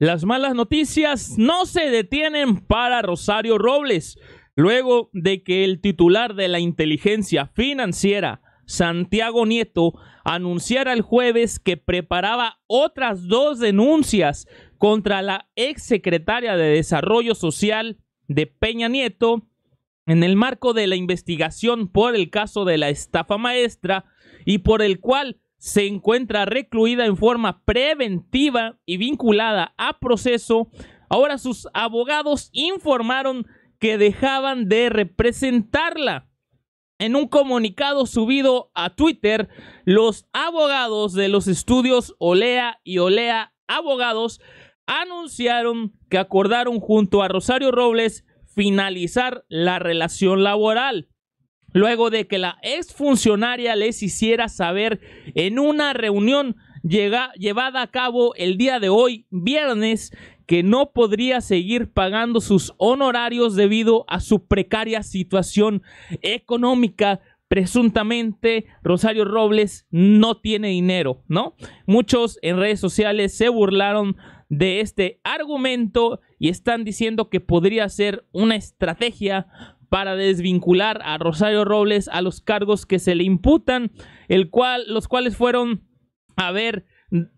Las malas noticias no se detienen para Rosario Robles, luego de que el titular de la inteligencia financiera, Santiago Nieto, anunciara el jueves que preparaba otras dos denuncias contra la exsecretaria de Desarrollo Social de Peña Nieto en el marco de la investigación por el caso de la estafa maestra y por el cual se encuentra recluida en forma preventiva y vinculada a proceso. Ahora sus abogados informaron que dejaban de representarla. En un comunicado subido a Twitter, los abogados de los estudios Olea y Olea Abogados anunciaron que acordaron junto a Rosario Robles finalizar la relación laboral luego de que la exfuncionaria les hiciera saber en una reunión llevada a cabo el día de hoy, viernes, que no podría seguir pagando sus honorarios debido a su precaria situación económica. Presuntamente, Rosario Robles no tiene dinero, ¿no? Muchos en redes sociales se burlaron de este argumento y están diciendo que podría ser una estrategia para desvincular a Rosario Robles a los cargos que se le imputan, el cual, los cuales fueron haber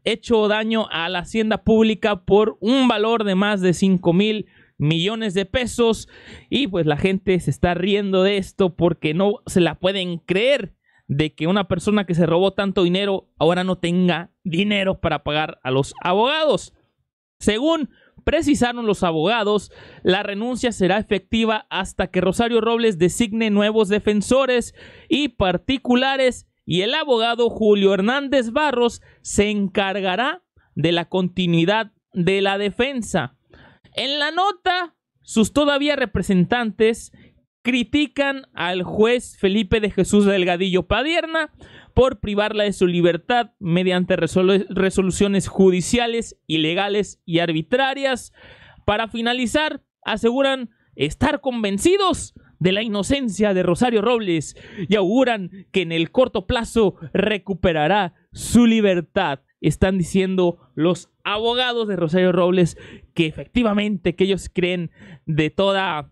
hecho daño a la hacienda pública por un valor de más de 5 mil millones de pesos y pues la gente se está riendo de esto porque no se la pueden creer de que una persona que se robó tanto dinero ahora no tenga dinero para pagar a los abogados. Según Precisaron los abogados, la renuncia será efectiva hasta que Rosario Robles designe nuevos defensores y particulares y el abogado Julio Hernández Barros se encargará de la continuidad de la defensa. En la nota, sus todavía representantes critican al juez Felipe de Jesús Delgadillo Padierna por privarla de su libertad mediante resoluciones judiciales, ilegales y arbitrarias. Para finalizar, aseguran estar convencidos de la inocencia de Rosario Robles y auguran que en el corto plazo recuperará su libertad. Están diciendo los abogados de Rosario Robles que efectivamente que ellos creen de toda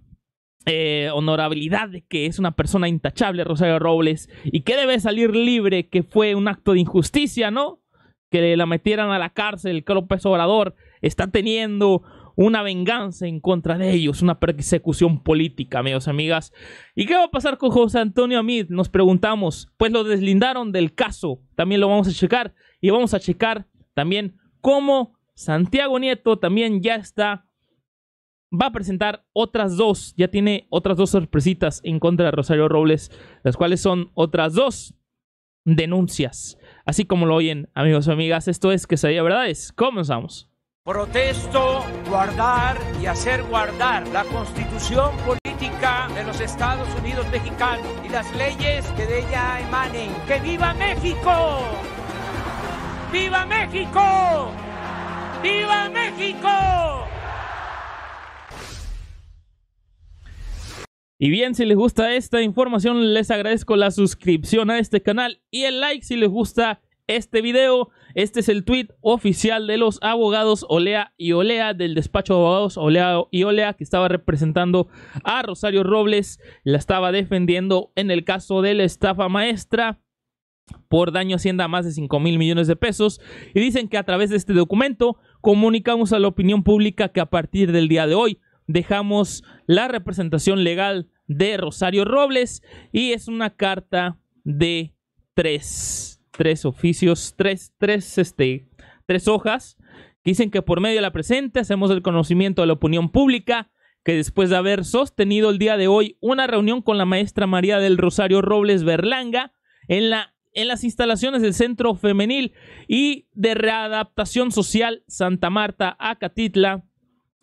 eh, honorabilidad de que es una persona intachable, Rosario Robles, y que debe salir libre, que fue un acto de injusticia, ¿no? Que la metieran a la cárcel, que López Obrador está teniendo una venganza en contra de ellos, una persecución política, amigos, amigas. ¿Y qué va a pasar con José Antonio Amid? Nos preguntamos. Pues lo deslindaron del caso, también lo vamos a checar, y vamos a checar también cómo Santiago Nieto también ya está va a presentar otras dos, ya tiene otras dos sorpresitas en contra de Rosario Robles, las cuales son otras dos denuncias. Así como lo oyen, amigos y amigas, esto es Que Sabía Verdades. Comenzamos. Protesto, guardar y hacer guardar la constitución política de los Estados Unidos mexicanos y las leyes que de ella emanen. ¡Que viva México! ¡Viva México! ¡Viva México! Y bien, si les gusta esta información, les agradezco la suscripción a este canal y el like si les gusta este video. Este es el tweet oficial de los abogados Olea y Olea, del despacho de abogados Olea y Olea, que estaba representando a Rosario Robles, la estaba defendiendo en el caso de la estafa maestra por daño a Hacienda a más de 5 mil millones de pesos. Y dicen que a través de este documento comunicamos a la opinión pública que a partir del día de hoy dejamos la representación legal de Rosario Robles y es una carta de tres, oficios, tres, tres, este, tres hojas. Dicen que por medio de la presente hacemos el conocimiento de la opinión pública que después de haber sostenido el día de hoy una reunión con la maestra María del Rosario Robles Berlanga en, la, en las instalaciones del Centro Femenil y de Readaptación Social Santa Marta Acatitla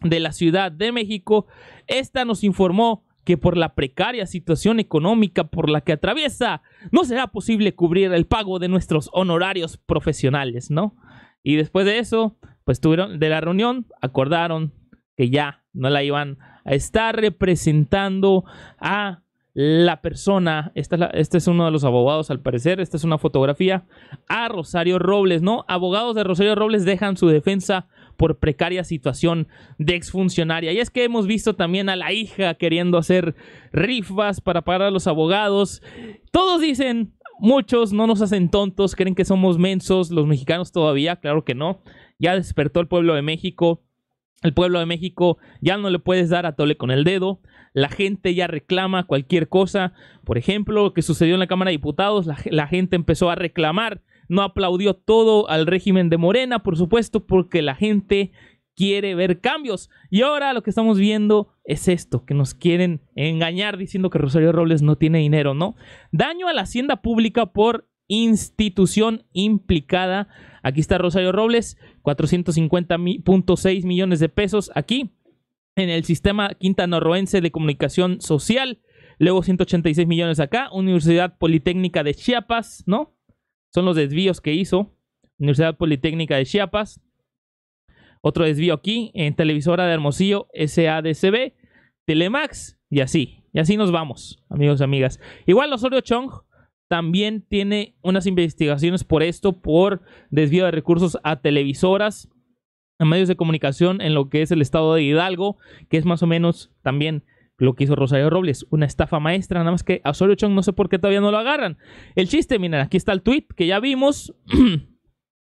de la Ciudad de México, esta nos informó que por la precaria situación económica por la que atraviesa, no será posible cubrir el pago de nuestros honorarios profesionales, ¿no? Y después de eso, pues tuvieron de la reunión, acordaron que ya no la iban a estar representando a la persona, este es uno de los abogados al parecer, esta es una fotografía, a Rosario Robles, ¿no? Abogados de Rosario Robles dejan su defensa por precaria situación de exfuncionaria. Y es que hemos visto también a la hija queriendo hacer rifas para pagar a los abogados. Todos dicen, muchos no nos hacen tontos, creen que somos mensos, los mexicanos todavía, claro que no. Ya despertó el pueblo de México el pueblo de México ya no le puedes dar a tole con el dedo. La gente ya reclama cualquier cosa. Por ejemplo, lo que sucedió en la Cámara de Diputados, la, gente empezó a reclamar. No aplaudió todo al régimen de Morena, por supuesto, porque la gente quiere ver cambios. Y ahora lo que estamos viendo es esto, que nos quieren engañar diciendo que Rosario Robles no tiene dinero, ¿no? Daño a la hacienda pública por institución implicada. Aquí está Rosario Robles, 450.6 millones de pesos aquí en el sistema Quinta de Comunicación Social. Luego 186 millones acá, Universidad Politécnica de Chiapas, ¿no? Son los desvíos que hizo Universidad Politécnica de Chiapas. Otro desvío aquí en Televisora de Hermosillo, SADCB, Telemax y así. Y así nos vamos, amigos y amigas. Igual Osorio Chong también tiene unas investigaciones por esto, por desvío de recursos a televisoras, a medios de comunicación en lo que es el estado de Hidalgo, que es más o menos también lo que hizo Rosario Robles, una estafa maestra, nada más que a Osorio Chong no sé por qué todavía no lo agarran. El chiste, miren, aquí está el tweet que ya vimos.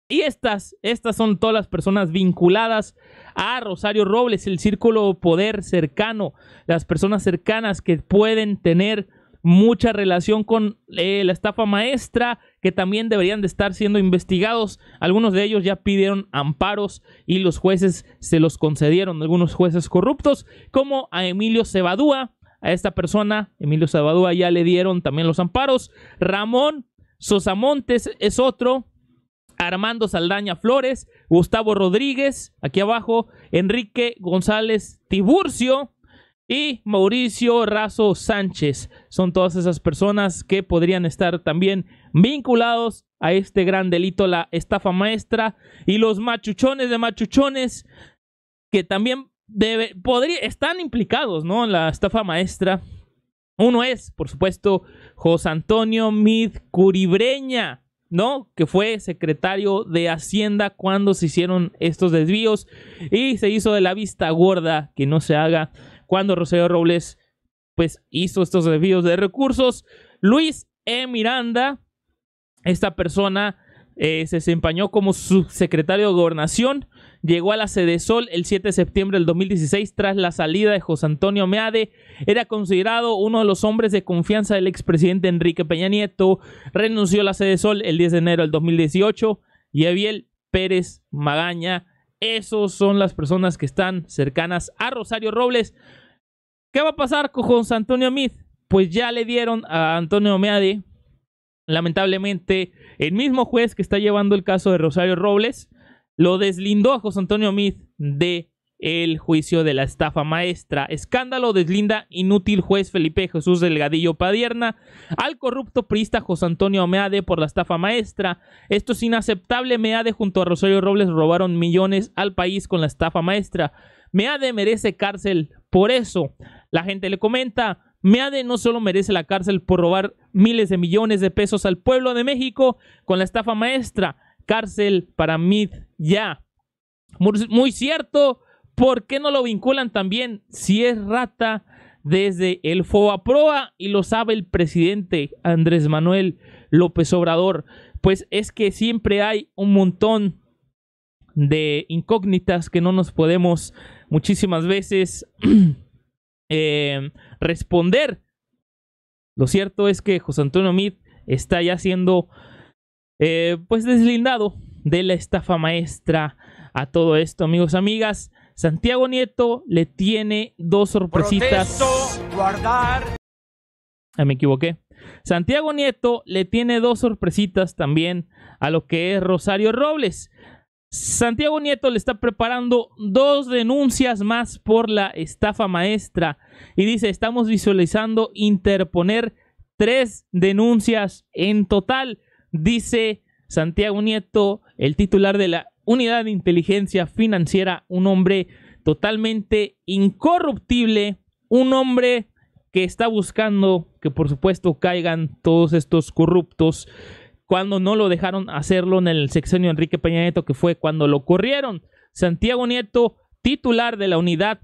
y estas, estas son todas las personas vinculadas a Rosario Robles, el círculo poder cercano, las personas cercanas que pueden tener mucha relación con eh, la estafa maestra, que también deberían de estar siendo investigados. Algunos de ellos ya pidieron amparos y los jueces se los concedieron, algunos jueces corruptos, como a Emilio Cebadúa. A esta persona, Emilio Cebadúa, ya le dieron también los amparos. Ramón Sosamontes es otro. Armando Saldaña Flores, Gustavo Rodríguez, aquí abajo, Enrique González Tiburcio, y Mauricio Razo Sánchez. Son todas esas personas que podrían estar también vinculados a este gran delito, la estafa maestra y los machuchones de machuchones que también están implicados ¿no? en la estafa maestra. Uno es, por supuesto, José Antonio Mid Curibreña, ¿no? Que fue secretario de Hacienda cuando se hicieron estos desvíos y se hizo de la vista gorda que no se haga cuando Rosario Robles pues hizo estos desvíos de recursos. Luis E. Miranda, esta persona eh, se desempeñó como subsecretario de gobernación, llegó a la sede Sol el 7 de septiembre del 2016 tras la salida de José Antonio Meade, era considerado uno de los hombres de confianza del expresidente Enrique Peña Nieto, renunció a la sede Sol el 10 de enero del 2018 y Abiel Pérez Magaña. Esos son las personas que están cercanas a Rosario Robles. ¿Qué va a pasar con José Antonio Meade? Pues ya le dieron a Antonio Meade, lamentablemente, el mismo juez que está llevando el caso de Rosario Robles, lo deslindó a José Antonio Meade de el juicio de la estafa maestra. Escándalo deslinda inútil juez Felipe Jesús Delgadillo Padierna al corrupto priista José Antonio Meade por la estafa maestra. Esto es inaceptable. Meade junto a Rosario Robles robaron millones al país con la estafa maestra. Meade merece cárcel por eso. La gente le comenta, Meade no solo merece la cárcel por robar miles de millones de pesos al pueblo de México con la estafa maestra, cárcel para mí ya. Muy cierto, ¿por qué no lo vinculan también si es rata desde el Proa y lo sabe el presidente Andrés Manuel López Obrador? Pues es que siempre hay un montón de incógnitas que no nos podemos muchísimas veces Em, responder. Lo cierto es que José Antonio Mit está ya siendo eh, pues deslindado de la estafa maestra a todo esto, amigos, amigas. Santiago Nieto le tiene dos sorpresitas. guardar. Ah, me equivoqué. Santiago Nieto le tiene dos sorpresitas también a lo que es Rosario Robles. Santiago Nieto le está preparando dos denuncias más por la estafa maestra y dice, estamos visualizando interponer tres denuncias en total, dice Santiago Nieto, el titular de la Unidad de Inteligencia Financiera, un hombre totalmente incorruptible, un hombre que está buscando que por supuesto caigan todos estos corruptos cuando no lo dejaron hacerlo en el sexenio Enrique Peña Nieto, que fue cuando lo corrieron. Santiago Nieto, titular de la unidad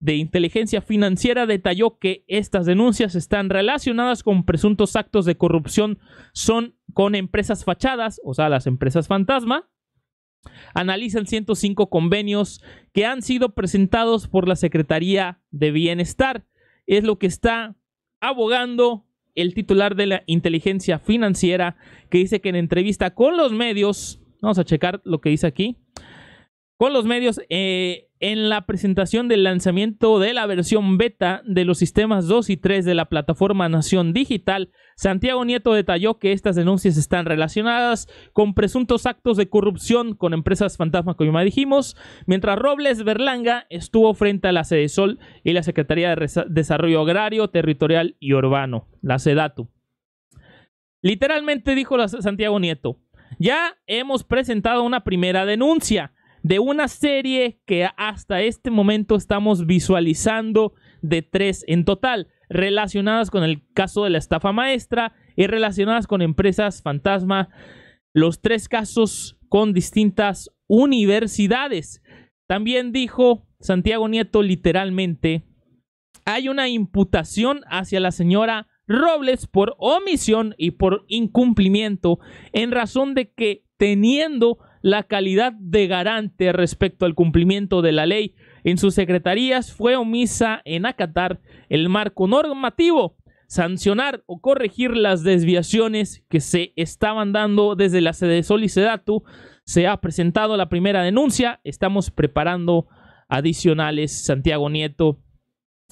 de inteligencia financiera, detalló que estas denuncias están relacionadas con presuntos actos de corrupción, son con empresas fachadas, o sea, las empresas fantasma. Analizan 105 convenios que han sido presentados por la Secretaría de Bienestar. Es lo que está abogando el titular de la inteligencia financiera, que dice que en entrevista con los medios, vamos a checar lo que dice aquí, con los medios, eh, en la presentación del lanzamiento de la versión beta de los sistemas 2 y 3 de la plataforma Nación Digital, Santiago Nieto detalló que estas denuncias están relacionadas con presuntos actos de corrupción con empresas fantasma, como ya dijimos, mientras Robles Berlanga estuvo frente a la Sede Sol y la Secretaría de Desarrollo Agrario, Territorial y Urbano, la SEDATU. Literalmente dijo Santiago Nieto, ya hemos presentado una primera denuncia de una serie que hasta este momento estamos visualizando de tres en total, relacionadas con el caso de la estafa maestra y relacionadas con empresas fantasma, los tres casos con distintas universidades. También dijo Santiago Nieto literalmente, hay una imputación hacia la señora Robles por omisión y por incumplimiento en razón de que teniendo la calidad de garante respecto al cumplimiento de la ley en sus secretarías fue omisa en acatar el marco normativo, sancionar o corregir las desviaciones que se estaban dando desde la sede Solicedatu. Se ha presentado la primera denuncia, estamos preparando adicionales, Santiago Nieto.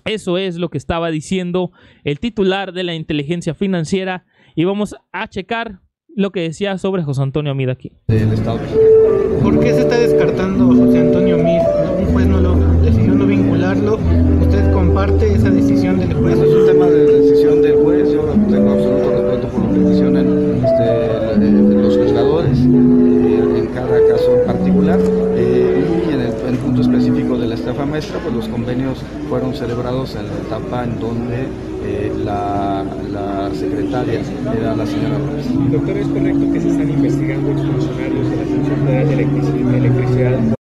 Eso es lo que estaba diciendo el titular de la inteligencia financiera y vamos a checar lo que decía sobre José Antonio Mid aquí. Del Estado ¿Por qué se está descartando José Antonio Mid? Un juez no lo decidió no vincularlo. ¿Usted comparte esa decisión del juez? es un tema de decisión del juez. Yo tengo absoluto respeto por lo que de este, eh, los juzgadores eh, en cada caso en particular. Eh, y en el, en el, punto específico de la estafa maestra, pues los convenios fueron celebrados en la etapa en donde Doctor, ¿es correcto que se están investigando funcionarios de la Electricidad,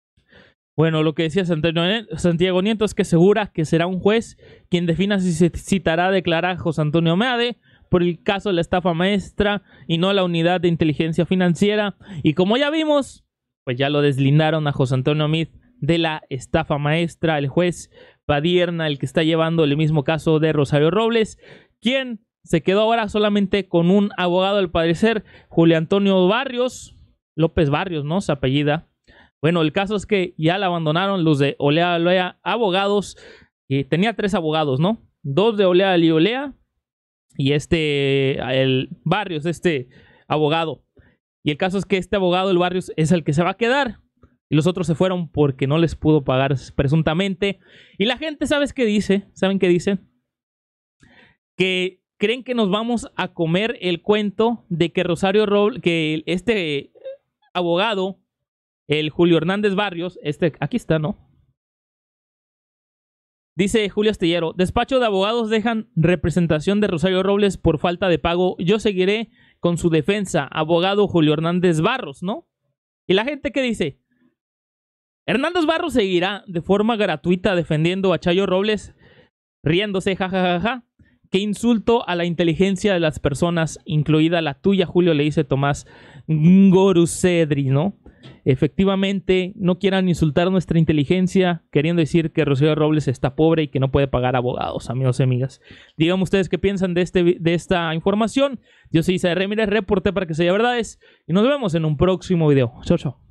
Bueno, lo que decía Santiago Nieto es que segura que será un juez quien defina si se citará a declarar a José Antonio Meade por el caso de la estafa maestra y no la unidad de inteligencia financiera. Y como ya vimos, pues ya lo deslindaron a José Antonio Meade de la estafa maestra, el juez Padierna, el que está llevando el mismo caso de Rosario Robles, quien se quedó ahora solamente con un abogado, al parecer, Julio Antonio Barrios, López Barrios, ¿no? Se apellida. Bueno, el caso es que ya la abandonaron los de Olea Olea Abogados. Y tenía tres abogados, ¿no? Dos de Olea y Olea. Y este, el Barrios, este abogado. Y el caso es que este abogado el Barrios es el que se va a quedar. Y los otros se fueron porque no les pudo pagar presuntamente. Y la gente, ¿sabes qué dice? ¿Saben qué dice? Que creen que nos vamos a comer el cuento de que Rosario Robles, que este abogado, el Julio Hernández Barrios, este, aquí está, ¿no? Dice Julio Astillero, despacho de abogados dejan representación de Rosario Robles por falta de pago. Yo seguiré con su defensa, abogado Julio Hernández Barros, ¿no? Y la gente que dice, Hernández Barros seguirá de forma gratuita defendiendo a Chayo Robles, riéndose, jajajaja. Qué insulto a la inteligencia de las personas, incluida la tuya, Julio, le dice Tomás cedri ¿no? Efectivamente, no quieran insultar nuestra inteligencia, queriendo decir que Rocío Robles está pobre y que no puede pagar abogados, amigos y amigas. Díganme ustedes qué piensan de, este, de esta información. Yo soy Isa Ramírez, reporte para que sea verdades y nos vemos en un próximo video. Chau, chao.